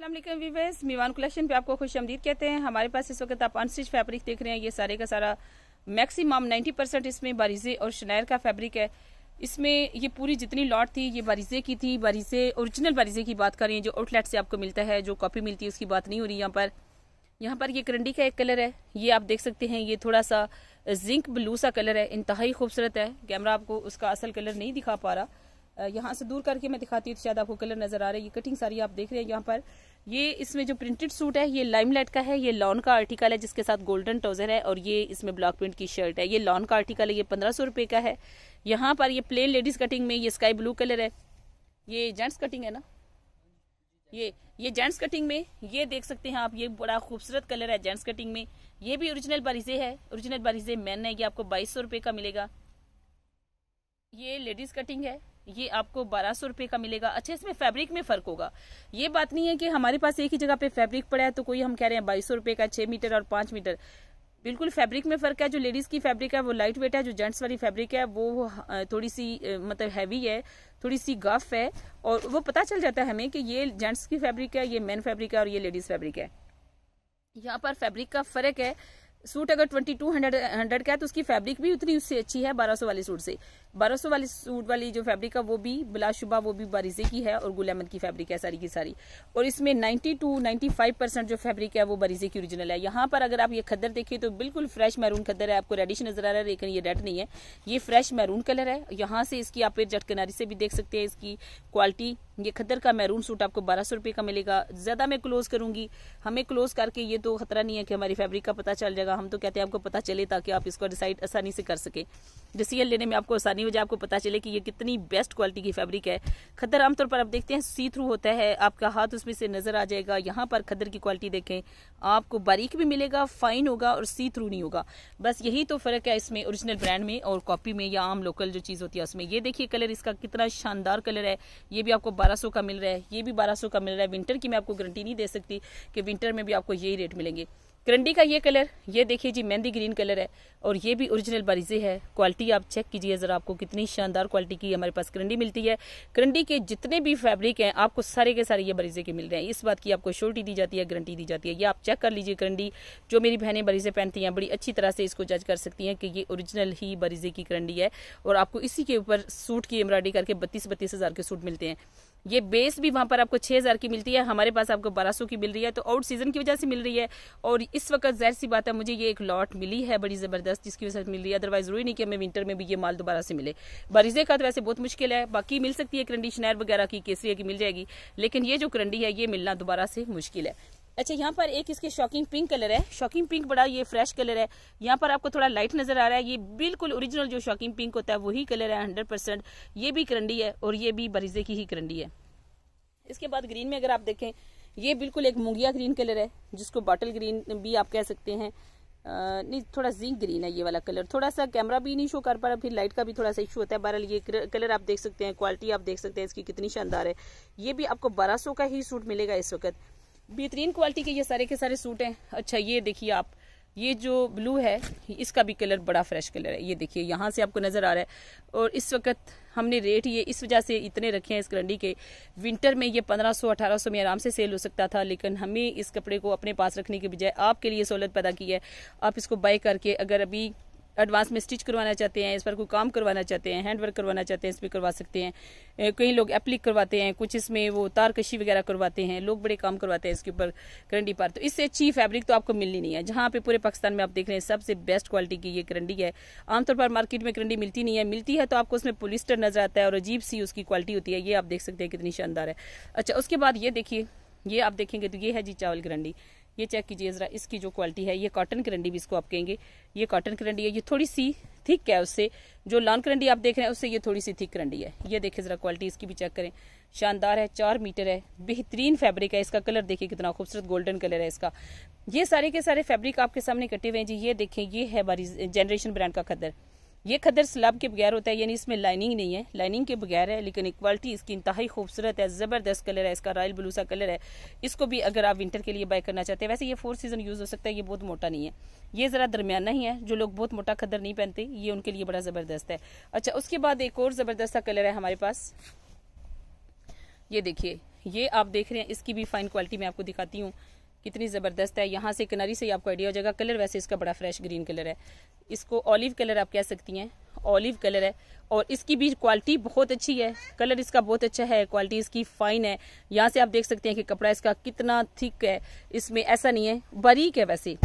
Aslam viewers मीवान collection पे आपको खुश आमदीद कहते हैं हमारे पास इस वक्त आप अनस्टिच फैब्रिक देख रहे हैं ये सारे का सारा मैक्सिमम 90 परसेंट इसमें बारिजे और शनैर का फैब्रिक है इसमें ये पूरी जितनी लॉट थी ये बारिजे की थी बारिजे ओरिजिनल बारिजे की बात कर हैं जो आउटलेट से आपको मिलता है जो कॉपी मिलती है उसकी बात नहीं हो रही यहाँ पर यहाँ पर ये करंडी का एक कलर है ये आप देख सकते हैं ये थोड़ा सा जिंक ब्लू सा कलर है इंतहाई खूबसूरत है कैमरा आपको उसका असल कलर नहीं दिखा पा रहा यहाँ से दूर करके मैं दिखाती हूँ तो शायद आपको कलर नजर आ रहा है ये कटिंग सारी आप देख रहे हैं यहाँ पर ये इसमें जो प्रिंटेड सूट है ये लाइम का है ये लॉन का आर्टिकल है जिसके साथ गोल्डन ट्रोजर है और ये इसमें ब्लॉक प्रिंट की शर्ट है ये लॉन का आर्टिकल है ये पंद्रह सौ रुपये का है यहाँ पर ये प्लेन लेडीज कटिंग में ये स्काई ब्लू कलर है ये जेंट्स कटिंग है ना ये ये जेंट्स कटिंग में ये देख सकते हैं आप ये बड़ा खूबसूरत कलर है जेंट्स कटिंग में ये भी ओरिजिनल बारिजे है ओरिजिनल बारिजे मैन है ये आपको बाईस सौ रुपये का मिलेगा ये लेडीज कटिंग है ये आपको बारह सौ रुपये का मिलेगा अच्छा इसमें फैब्रिक में फ़र्क होगा ये बात नहीं है कि हमारे पास एक ही जगह पे फैब्रिक पड़ा है तो कोई हम कह रहे हैं बाईस सौ रुपये का छः मीटर और पाँच मीटर बिल्कुल फैब्रिक में फ़र्क है जो लेडीज़ की फैब्रिक है वो लाइट वेट है जो जेंट्स वाली फैब्रिक है वो हाँ, थोड़ी सी मतलब हैवी है थोड़ी सी गफ है और वो पता चल जाता है हमें कि ये जेंट्स की फैब्रिक है ये मेन फैब्रिक है और ये लेडीज़ फैब्रिक है यहाँ पर फैब्रिक का फ़र्क है सूट अगर ट्वेंटी टू हंड्रेड हंड्रेड का है तो उसकी फैब्रिक भी उतनी उससे अच्छी है बारह सौ वाले सूट से बारह वाली सूट वाली जो फैब्रिक है वो भी बिलाशुबा वो भी बारिजे की है और गुलेमन की फैब्रिक है सारी की सारी और इसमें 92 95 परसेंट जो फैब्रिक है वो बरीजे की ओरिजिनल है यहाँ पर अगर आप ये खदर देखिए तो बिल्कुल फ्रेश मैरून खदर है आपको रेडिश नजर आ रहा है लेकिन ये रेड नहीं है ये फ्रेश मैरून कलर है यहाँ से इसकी आप जट किनारी से भी देख सकते हैं इसकी क्वालिटी ये खदर का मैरून सूट आपको बारह सौ रुपये का मिलेगा ज़्यादा मैं क्लोज करूंगी हमें क्लोज करके ये तो खतरा नहीं है कि हमारी फैब्रिक का पता चल जाएगा हम तो कहते हैं आपको पता चले ताकि आप इसको डिसाइड आसानी से कर सके डिसीजन लेने में आपको आसानी वजह आपको पता चले कि ये कितनी बेस्ट क्वालिटी की फैब्रिक है खदर आमतौर पर आप देखते हैं सी थ्रू होता है आपका हाथ उसमें से नजर आ जाएगा यहाँ पर खदर की क्वालिटी देखें आपको बारीक भी मिलेगा फाइन होगा और सी थ्रू नहीं होगा बस यही तो फर्क है इसमें ओरिजिनल ब्रांड में और कॉपी में या आम लोकल जो चीज़ होती है उसमें ये देखिए कलर इसका कितना शानदार कलर है ये भी आपको बारह का मिल रहा है ये भी बारह का मिल रहा है विंटर की मैं आपको गारंटी नहीं दे सकती कि विंटर में भी आपको यही रेट मिलेंगे करंडी का ये कलर ये देखिए जी मेहंदी ग्रीन कलर है और ये भी ओरिजिनल बारिजे है क्वालिटी आप चेक कीजिए ज़रा आपको कितनी शानदार क्वालिटी की हमारे पास करंडी मिलती है करंडी के जितने भी फैब्रिक हैं आपको सारे के सारे ये बरीजे के मिल रहे हैं इस बात की आपको श्योरिटी दी जाती है गारंटी दी जाती है ये आप चेक कर लीजिए करंडी जो मेरी बहनें बरीजे पहनती हैं बड़ी अच्छी तरह से इसको जज कर सकती हैं कि ये ओरिजिनल ही बरीजे की करंडी है और आपको इसी के ऊपर सूट की एम्ब्रॉयडरी करके बत्तीस बत्तीस हज़ार के सूट मिलते हैं ये बेस भी वहाँ पर आपको छः हज़ार की मिलती है हमारे पास आपको बारह सौ की मिल रही है तो आउट सीजन की वजह से मिल रही है और इस वक्त जहर सी बात है मुझे ये एक लॉट मिली है बड़ी ज़बरदस्त जिसकी वजह से मिल रही है अदरवाइज ज़रूरी नहीं कि हमें विंटर में भी ये माल दोबारा से मिले बारिशे का तो वैसे बहुत मुश्किल है बाकी मिल सकती है करंडी शनैर वगैरह की केसरिया की मिल जाएगी लेकिन ये जो करंडी है ये मिलना दोबारा से मुश्किल है अच्छा यहाँ पर एक इसके शॉकिंग पिंक कलर है शॉकिंग पिंक बड़ा ये फ्रेश कलर है यहाँ पर आपको थोड़ा लाइट नजर आ रहा है ये बिल्कुल ओरिजिनल जो शॉकिंग पिंक होता है वही कलर है हंड्रेड परसेंट ये भी करंडी है और ये भी बरीजे की ही करंडी है इसके बाद ग्रीन में अगर आप देखें ये बिल्कुल एक मुंगिया ग्रीन कलर है जिसको बॉटल ग्रीन भी आप कह सकते हैं नहीं थोड़ा जिंक ग्रीन है ये वाला कलर थोड़ा सा कैमरा भी नहीं शो कर पा रहा फिर लाइट का भी थोड़ा सा इशू होता है बहरहाल ये कलर आप देख सकते हैं क्वालिटी आप देख सकते हैं इसकी कितनी शानदार है ये भी आपको बारह का ही सूट मिलेगा इस वक्त बेहतरीन क्वालिटी के ये सारे के सारे सूट हैं अच्छा ये देखिए आप ये जो ब्लू है इसका भी कलर बड़ा फ्रेश कलर है ये देखिए यहाँ से आपको नज़र आ रहा है और इस वक्त हमने रेट ये इस वजह से इतने रखे हैं इस करंडी के विंटर में ये 1500 1800 में आराम से सेल हो सकता था लेकिन हमें इस कपड़े को अपने पास रखने के बजाय आपके लिए सहूलत पैदा की है आप इसको बाय करके अगर अभी एडवांस में स्टिच करवाना चाहते हैं इस पर कोई काम करवाना चाहते हैं हैंड वर्क करवाना चाहते हैं इस पर करवा सकते हैं कई लोग एप्लिक करवाते हैं कुछ इसमें वो तार कशी वगैरह करवाते हैं लोग बड़े काम करवाते हैं इसके ऊपर करंडी पार तो इससे अच्छी फैब्रिक तो आपको मिलनी नहीं है जहाँ पे पूरे पाकिस्तान में आप देख रहे हैं सबसे बेस्ट क्वालिटी की ये करंडी है आमतौर पर मार्केट में करंडी मिलती नहीं है मिलती है तो आपको उसमें पोलिस्टर नजर आता है और अजीब सी उसकी क्वालिटी होती है ये आप देख सकते हैं कितनी शानदार है अच्छा उसके बाद ये देखिए ये आप देखेंगे तो ये है जी चावल करंडी ये चेक कीजिए जरा इसकी जो क्वालिटी है ये कॉटन करंडी भी इसको आप कहेंगे ये कॉटन करंडी है ये थोड़ी सी थिक है उससे जो लॉन करंडी आप देख रहे हैं उससे ये थोड़ी सी थिक करंडी है ये देखिए जरा क्वालिटी इसकी भी चेक करें शानदार है चार मीटर है बेहतरीन फैब्रिक है इसका कलर देखिए कितना खूबसूरत गोल्डन कलर है इसका ये सारे के सारे फैब्रिक आपके सामने कटे हुए हैं जी ये देखें ये है हमारी जनरेशन ब्रांड का खदर ये खदर सलाब के बगैर होता है यानी इसमें लाइनिंग नहीं है लाइनिंग के बगैर है लेकिन क्वालिटी इसकी इंतहाई खूबसूरत है ज़बरदस्त कलर है इसका रॉयल ब्लू सा कलर है इसको भी अगर आप विंटर के लिए बाय करना चाहते हैं वैसे ये फोर सीजन यूज़ हो सकता है ये बहुत मोटा नहीं है ये ज़रा दरमियाना ही है जो लोग बहुत मोटा खदर नहीं पहनते ये उनके लिए बड़ा ज़बरदस्त है अच्छा उसके बाद एक और ज़बरदस्त सा कलर है हमारे पास ये देखिए ये आप देख रहे हैं इसकी भी फाइन क्वालिटी मैं आपको दिखाती हूँ कितनी ज़बरदस्त है यहाँ से किनारी से ही आपको आइडिया हो जाएगा कलर वैसे इसका बड़ा फ्रेश ग्रीन कलर है इसको ऑलिव कलर आप कह सकती हैं ऑलिव कलर है और इसकी भी क्वालिटी बहुत अच्छी है कलर इसका बहुत अच्छा है क्वालिटी इसकी फाइन है यहाँ से आप देख सकते हैं कि कपड़ा इसका कितना थिक है इसमें ऐसा नहीं है बारीक है वैसे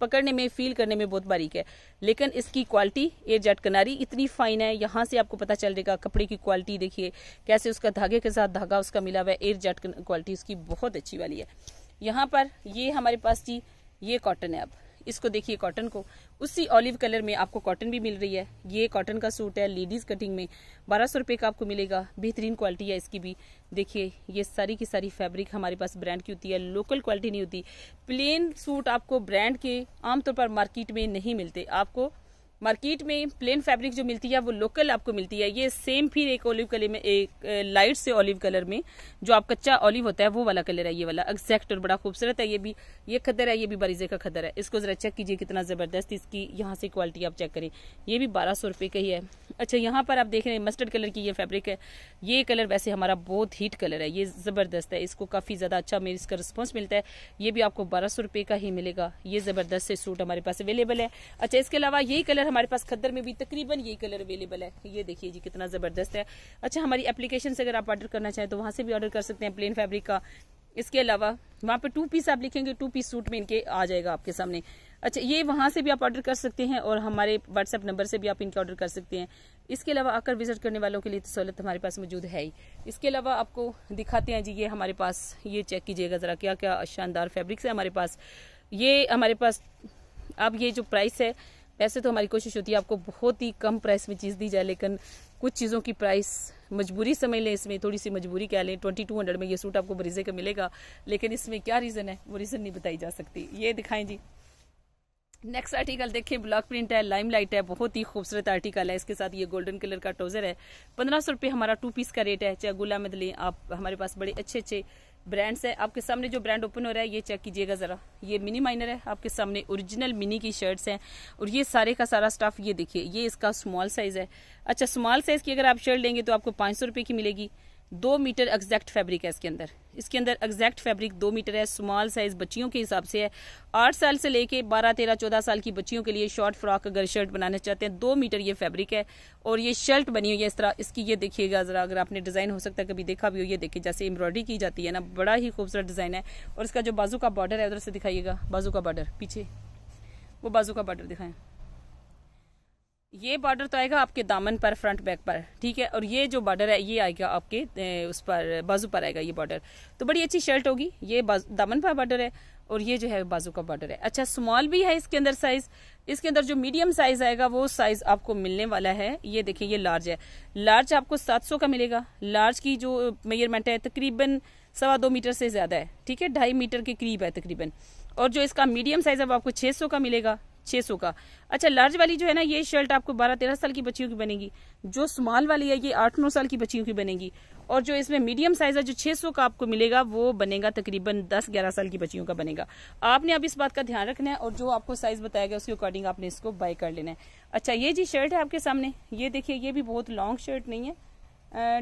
पकड़ने में फील करने में बहुत बारीक है लेकिन इसकी क्वालिटी एयर जेट किनारी इतनी फाइन है यहाँ से आपको पता चल जाएगा कपड़े की क्वालिटी देखिए कैसे उसका धागे के साथ धागा उसका मिला हुआ है एयर जेट क्वालिटी उसकी बहुत अच्छी वाली है यहाँ पर ये हमारे पास जी ये कॉटन है अब इसको देखिए कॉटन को उसी ऑलिव कलर में आपको कॉटन भी मिल रही है ये कॉटन का सूट है लेडीज कटिंग में बारह सौ रुपये का आपको मिलेगा बेहतरीन क्वालिटी है इसकी भी देखिए ये सारी की सारी फैब्रिक हमारे पास ब्रांड की होती है लोकल क्वालिटी नहीं होती प्लेन सूट आपको ब्रांड के आमतौर पर मार्केट में नहीं मिलते आपको मार्केट में प्लेन फैब्रिक जो मिलती है वो लोकल आपको मिलती है ये सेम फिर एक ऑलिव कलर में एक लाइट से ऑलिव कलर में जो आप कच्चा ऑलिव होता है वो वाला कलर है ये वाला एग्जैक्ट और बड़ा खूबसूरत है ये भी ये खदर है ये भी बारीजे का खदर है इसको जरा चेक कीजिए कितना ज़बरदस्त इसकी यहाँ से क्वालिटी आप चेक करें ये भी बारह सौ रुपये का ही है अच्छा यहाँ पर आप देख रहे हैं मस्टर्ड कलर की ये फैब्रिक है ये कलर वैसे हमारा बहुत हीट कलर है ये ज़बरदस्त है इसको काफ़ी ज़्यादा अच्छा मेरे इसका रिस्पॉन्स मिलता है ये भी आपको बारह सौ रुपये का ही मिलेगा ये ज़बरदस्त से सूट हमारे पास अवेलेबल है अच्छा इसके अलावा यही कलर हमारे पास खद्दर में भी तकरीबन यही कलर अवेलेबल है ये देखिए जी कितना ज़बरदस्त है अच्छा हमारी एप्लीकेशन से अगर आप ऑर्डर करना चाहें तो वहाँ से भी ऑर्डर कर सकते हैं प्लेन फैब्रिक का इसके अलावा वहाँ पे टू पीस आप लिखेंगे टू पीस सूट में इनके आ जाएगा आपके सामने अच्छा ये वहाँ से भी आप ऑर्डर कर सकते हैं और हमारे व्हाट्सएप नंबर से भी आप इनके ऑर्डर कर सकते हैं इसके अलावा आकर विजिट करने वालों के लिए तो सहूलत हमारे पास मौजूद है ही इसके अलावा आपको दिखाते हैं जी ये हमारे पास ये चेक कीजिएगा ज़रा क्या क्या शानदार फैब्रिक्स है हमारे पास ये हमारे पास अब ये जो प्राइस है वैसे तो हमारी कोशिश होती है आपको बहुत ही कम प्राइस में चीज़ दी जाए लेकिन कुछ चीज़ों की प्राइस मजबूरी समझ लें इसमें थोड़ी सी मजबूरी कह लें ट्वेंटी टू हंड्रेड में ये सूट आपको बरीजे का मिलेगा लेकिन इसमें क्या रीज़न है वो रीज़न नहीं बताई जा सकती ये दिखाएं जी नेक्स्ट आर्टिकल देखिए ब्लॉक प्रिंट है लाइम लाइट है बहुत ही खूबसूरत आर्टिकल है इसके साथ ये गोल्डन कलर का ट्रोजर है पंद्रह सौ रुपये हमारा टू पीस का रेट है चाहे गुलाम लें आप हमारे पास बड़े अच्छे अच्छे ब्रांड्स है आपके सामने जो ब्रांड ओपन हो रहा है ये चेक कीजिएगा जरा ये मिनी माइनर है आपके सामने ओरिजिनल मिनी की शर्ट्स हैं और ये सारे का सारा स्टाफ ये देखिए ये इसका स्मॉल साइज है अच्छा स्मॉल साइज की अगर आप शर्ट लेंगे तो आपको पाँच सौ की मिलेगी दो मीटर एग्जैक्ट फैब्रिक है इसके अंदर इसके अंदर एग्जैक्ट फैब्रिक दो मीटर है स्मॉल साइज बच्चियों के हिसाब से है आठ साल से लेके बारह तेरह चौदह साल की बच्चियों के लिए शॉर्ट फ्रॉक अगर शर्ट बनाना चाहते हैं दो मीटर ये फैब्रिक है और ये शर्ट बनी हुई है इस तरह इसकी ये देखिएगा जरा अगर आपने डिजाइन हो सकता है कभी देखा भी हो ये देखिए जैसे एम्ब्रॉयडरी की जाती है ना बड़ा ही खूबसूरत डिजाइन है और इसका जो बाजू का बॉर्डर है उधर से दिखाइएगा बाजू का बॉर्डर पीछे वो बाजू का बॉर्डर दिखाएं ये बॉर्डर तो आएगा आपके दामन पर फ्रंट बैक पर ठीक है और ये जो बॉर्डर है ये आएगा आपके उस पर बाजू पर आएगा ये बॉर्डर तो बड़ी अच्छी शर्ट होगी ये दामन पर बॉर्डर है और ये जो है बाजू का बॉर्डर है अच्छा स्मॉल भी है इसके अंदर साइज इसके अंदर जो मीडियम साइज आएगा वो साइज आपको मिलने वाला है ये देखिए ये लार्ज है लार्ज आपको 700 का मिलेगा लार्ज की जो मेजरमेंट है तकरीबन सवा दो मीटर से ज्यादा है ठीक है ढाई मीटर के करीब है तकरीबन और जो इसका मीडियम साइज है वो आपको 600 का मिलेगा छः सौ का अच्छा लार्ज वाली जो है ना ये शर्ट आपको बारह तेरह साल की बच्चियों की बनेगी जो स्मॉल वाली है ये आठ नौ साल की बच्चियों की बनेगी और जो इसमें मीडियम साइज है जो सौ का आपको मिलेगा वो बनेगा तकरीबन दस ग्यारह साल की बच्चियों का बनेगा आपने अब इस बात का ध्यान रखना है और जो आपको साइज बताया गया उसके अकॉर्डिंग आपने इसको बाय कर लेना है अच्छा ये जी शर्ट है आपके सामने ये देखिए ये भी बहुत लॉन्ग शर्ट नहीं है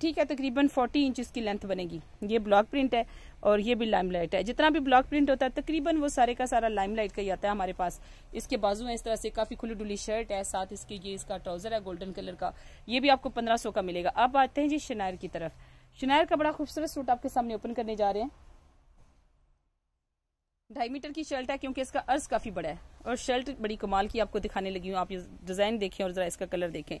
ठीक है तकरीबन 40 इंच इसकी लेंथ बनेगी ये ब्लॉक प्रिंट है और ये भी लाइम लाइट है जितना भी ब्लॉक प्रिंट होता है तकरीबन वो सारे का सारा लाइम लाइट का ही आता है हमारे पास इसके बाजू है इस तरह से काफी खुली डुली शर्ट है साथ इसके ये इसका ट्राउजर है गोल्डन कलर का ये भी आपको पंद्रह का मिलेगा अब आते हैं जी शनायर की तरफ शनायर का बड़ा खूबसूरत सूट आपके सामने ओपन करने जा रहे हैं ढाई मीटर की शर्ट है क्योंकि इसका अर्ज काफी बड़ा है और शर्ट बड़ी कमाल की आपको दिखाने लगी हूँ आप ये डिजाइन देखें और जरा इसका कलर देखें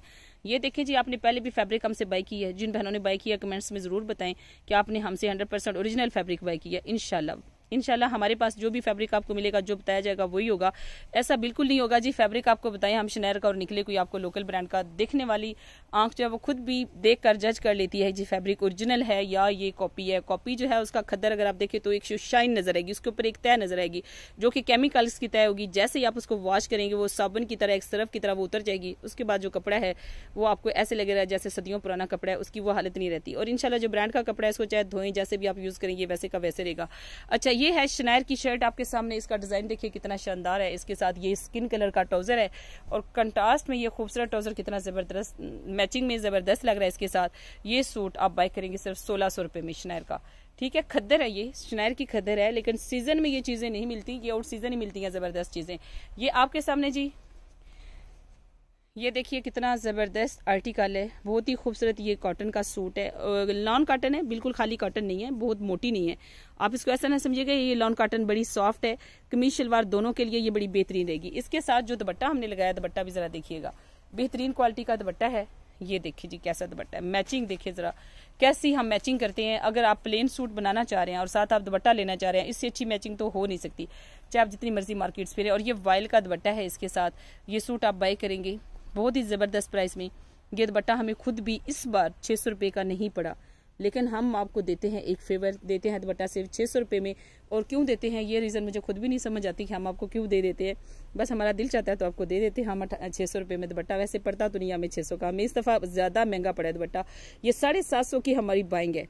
ये देखें जी आपने पहले भी फैब्रिक हमसे बाय की है जिन बहनों ने बाय किया कमेंट्स में जरूर बताएं कि आपने हमसे 100% ओरिजिनल फैब्रिक बाई किया इनशाला इनशाला हमारे पास जो भी फैब्रिक आपको मिलेगा जो बताया जाएगा वही होगा ऐसा बिल्कुल नहीं होगा जी फैब्रिक आपको बताएं हम शनैर का और निकले कोई आपको लोकल ब्रांड का देखने वाली आंख जो है वो खुद भी देख कर जज कर लेती है जी फैब्रिक ओरिजिनल है या ये कॉपी है कॉपी जो है उसका खदर अगर आप देखें तो एक शाइन नजर आएगी उसके ऊपर एक तय नजर आएगी जो कि केमिकल्स की तय होगी जैसे ही आप उसको वॉश करेंगे वो साबुन की तरह एक सरफ की तरह वो उतर जाएगी उसके बाद जो कपड़ा है वो आपको ऐसे लगेगा जैसे सदियों पुराना कपड़ा है उसकी वो हालत नहीं रहती और इनशाला जो ब्रांड का कपड़ा है उसको चाहे धोएं जैसे भी आप यूज करेंगे वैसे का वैसे रहेगा अच्छा ये है शनैर की शर्ट आपके सामने इसका डिज़ाइन देखिए कितना शानदार है इसके साथ ये स्किन कलर का ट्राउज़र है और कंट्रास्ट में ये खूबसूरत ट्राउज़र कितना ज़बरदस्त मैचिंग में ज़बरदस्त लग रहा है इसके साथ ये सूट आप बाई करेंगे सिर्फ सोलह सौ रुपये में शनैर का ठीक है खद्दर है ये शनैर की खद्दर है लेकिन सीज़न में ये चीज़ें नहीं मिलती ये और सीज़न ही मिलती हैं ज़बरदस्त चीज़ें ये आपके सामने जी ये देखिए कितना ज़बरदस्त आर्टिकल है बहुत ही खूबसूरत ये कॉटन का सूट है लॉन कॉटन है बिल्कुल खाली कॉटन नहीं है बहुत मोटी नहीं है आप इसको ऐसा ना समझिएगा ये लॉन कॉटन बड़ी सॉफ्ट है कमीज शलवार दोनों के लिए ये बड़ी बेहतरीन रहेगी इसके साथ जो दुपट्टा हमने लगाया दुपट्टा भी ज़रा देखिएगा बेहतरीन क्वालिटी का दुपट्टा है ये देखिए जी कैसा दुपट्टा है मैचिंग देखिए ज़रा कैसी हम मैचिंग करते हैं अगर आप प्लेन सूट बनाना चाह रहे हैं और साथ आप दुपट्टा लेना चाह रहे हैं इससे अच्छी मैचिंग तो हो नहीं सकती चाहे आप जितनी मर्जी मार्केट्स फिरें और ये वाइल का दुपट्टा है इसके साथ ये सूट आप बाई करेंगे बहुत ही ज़बरदस्त प्राइस में ये दुपट्टा हमें खुद भी इस बार छः सौ रुपये का नहीं पड़ा लेकिन हम आपको देते हैं एक फेवर देते हैं दुपट्टा सिर्फ छः सौ रुपये में और क्यों देते हैं ये रीज़न मुझे खुद भी नहीं समझ आती कि हम आपको क्यों दे देते हैं बस हमारा दिल चाहता है तो आपको दे देते हैं हम छः सौ रुपये में दुपट्टा वैसे पड़ता तो नहीं हमें छः सौ का हमें इस दफ़ा ज़्यादा महंगा पड़ा है दुपट्टा ये साढ़े सात सौ की हमारी बाइंग है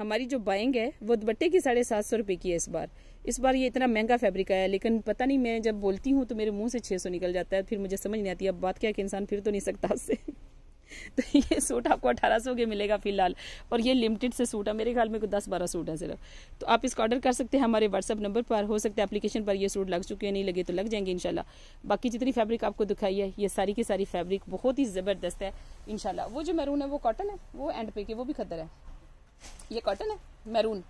हमारी जो बाइंग है वो दुपट्टे की साढ़े सात सौ रुपये की है इस बार इस बार ये इतना महंगा फैब्रिक आया लेकिन पता नहीं मैं जब बोलती हूँ तो मेरे मुंह से छः सौ निकल जाता है फिर मुझे समझ नहीं आती अब बात क्या कि इंसान फिर तो नहीं सकता उससे तो ये सूट आपको अठारह सौ के मिलेगा फिलहाल और ये लिमिटेड से सूट है मेरे ख्याल में कोई दस बारह सूट है सिर्फ तो आप इसको ऑर्डर कर सकते हैं हमारे व्हाट्सअप नंबर पर हो सकता है एप्लीकेशन पर ये सूट लग चुके हैं नहीं लगे तो लग जाएंगे इनशाला बाकी जितनी फैब्रिक आपको दिखाई है ये सारी की सारी फैब्रिक बहुत ही ज़बरदस्त है इनशाला वो जो मैरून है वो कॉटन है वो एंड पे के वो भी खतर है ये कॉटन है मैरून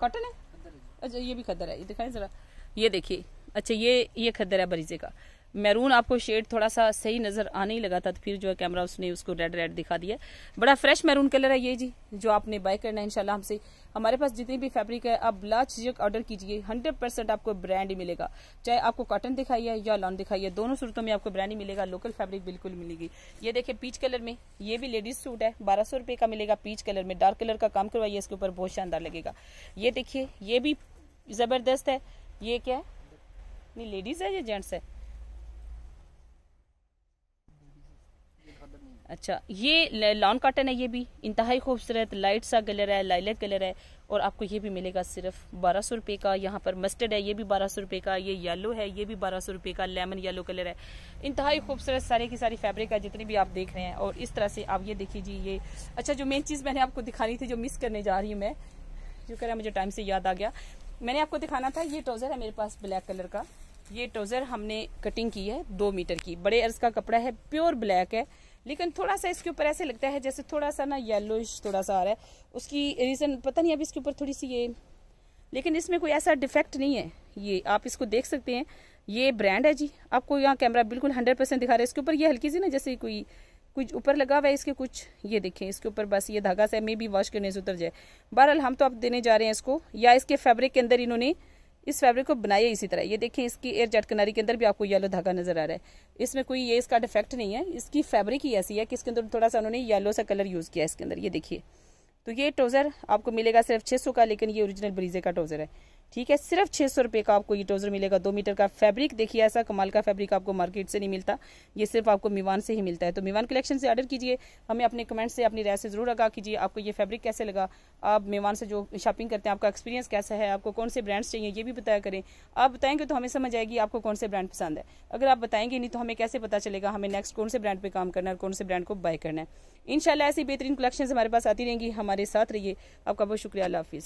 कॉटन है अच्छा ये भी खदर है ये दिखाएं जरा ये देखिए अच्छा ये ये खदर है बरीजे का मैरून आपको शेड थोड़ा सा सही नजर आने ही लगा था तो फिर जो है कैमरा उसने उसको रेड रेड दिखा दिया बड़ा फ्रेश मैरून कलर है ये जी जो आपने बाय करना है इनशाला हमसे हमारे पास जितनी भी फैब्रिक है आप लाजक ऑर्डर कीजिए हंड्रेड परसेंट आपको ब्रांड ही मिलेगा चाहे आपको कॉटन दिखाइए या लॉन दिखाइए दोनों सूरतों में आपको ब्रांड ही मिलेगा लोकल फैब्रिक बिल्कुल मिलेगी ये देखिए पीच कलर में ये भी लेडीज सूट है बारह सौ रुपये का मिलेगा पीच कलर में डार्क कलर का काम करवाइए इसके ऊपर बहुत शानदार लगेगा ये देखिए ये भी जबरदस्त है ये क्या है नहीं लेडीज है या जेंट्स है अच्छा ये लॉन काटन है ये भी इंतहाई खूबसूरत लाइट सा कलर है लाइलेट कलर है और आपको ये भी मिलेगा सिर्फ बारह सौ रुपये का यहाँ पर मस्टर्ड है ये भी बारह सौ रुपये का ये येलो है ये भी बारह सौ रुपये का लेमन येलो कलर है इंतहाई खूबसूरत सारे की सारी फैब्रिक है जितनी भी आप देख रहे हैं और इस तरह से आप ये देखिए जी ये अच्छा जो मेन चीज़ मैंने आपको दिखानी थी जो मिस करने जा रही हूँ मैं जो कह रहा मुझे टाइम से याद आ गया मैंने आपको दिखाना था ये ट्रोज़र है मेरे पास ब्लैक कलर का ये ट्रोज़र हमने कटिंग की है दो मीटर की बड़े अर्ज का कपड़ा है प्योर ब्लैक है लेकिन थोड़ा सा इसके ऊपर ऐसे लगता है जैसे थोड़ा सा ना येलोइश थोड़ा सा आ रहा है उसकी रीज़न पता नहीं अभी इसके ऊपर थोड़ी सी ये लेकिन इसमें कोई ऐसा डिफेक्ट नहीं है ये आप इसको देख सकते हैं ये ब्रांड है जी आपको यहाँ कैमरा बिल्कुल हंड्रेड परसेंट दिखा रहा है इसके ऊपर ये हल्की सी ना जैसे कोई कुछ ऊपर लगा हुआ है इसके कुछ ये देखें इसके ऊपर बस ये धागा सा मे बी वॉश करने से उतर जाए बहरहाल हम तो आप देने जा रहे हैं इसको या इसके फैब्रिक के अंदर इन्होंने इस फैब्रिक को बनाया इसी तरह ये देखिए इसकी एयर जेट किनारी के अंदर भी आपको येलो धागा नजर आ रहा है इसमें कोई ये इसका डिफेक्ट नहीं है इसकी फैब्रिक ही ऐसी है कि इसके अंदर थोड़ा सा उन्होंने येलो सा कलर यूज़ किया इसके अंदर ये देखिए तो ये ट्रोज़र आपको मिलेगा सिर्फ सौ का लेकिन ये ओरिजिनल ब्रीजे का ट्रोज़र है ठीक है सिर्फ छः सौ रुपये का आपको ये ट्राउज़र मिलेगा दो मीटर का फैब्रिक देखिए ऐसा कमाल का फैब्रिक आपको मार्केट से नहीं मिलता ये सिर्फ आपको मिवान से ही मिलता है तो मिवान कलेक्शन से ऑर्डर कीजिए हमें अपने कमेंट से अपनी राय से ज़रूर आगा कीजिए आपको ये फैब्रिक कैसे लगा आप मिवान से जो शॉपिंग करते हैं आपका एक्सपीरियंस कैसा है आपको कौन से ब्रांड्स चाहिए ये भी बताया करें आप बताएंगे तो हमें समझ आएगी आपको कौन से ब्रांड पसंद है अगर आप बताएंगे नहीं तो हमें कैसे पता चलेगा हमें नेक्स्ट कौन से ब्रांड पर काम करना है और कौन से ब्रांड को बाय करना है इनशाला ऐसी बेहतरीन कलेक्शन हमारे पास आती रहेंगी हमारे साथ रहिए आपका बहुत शुक्रिया अल्लाह हाफिज़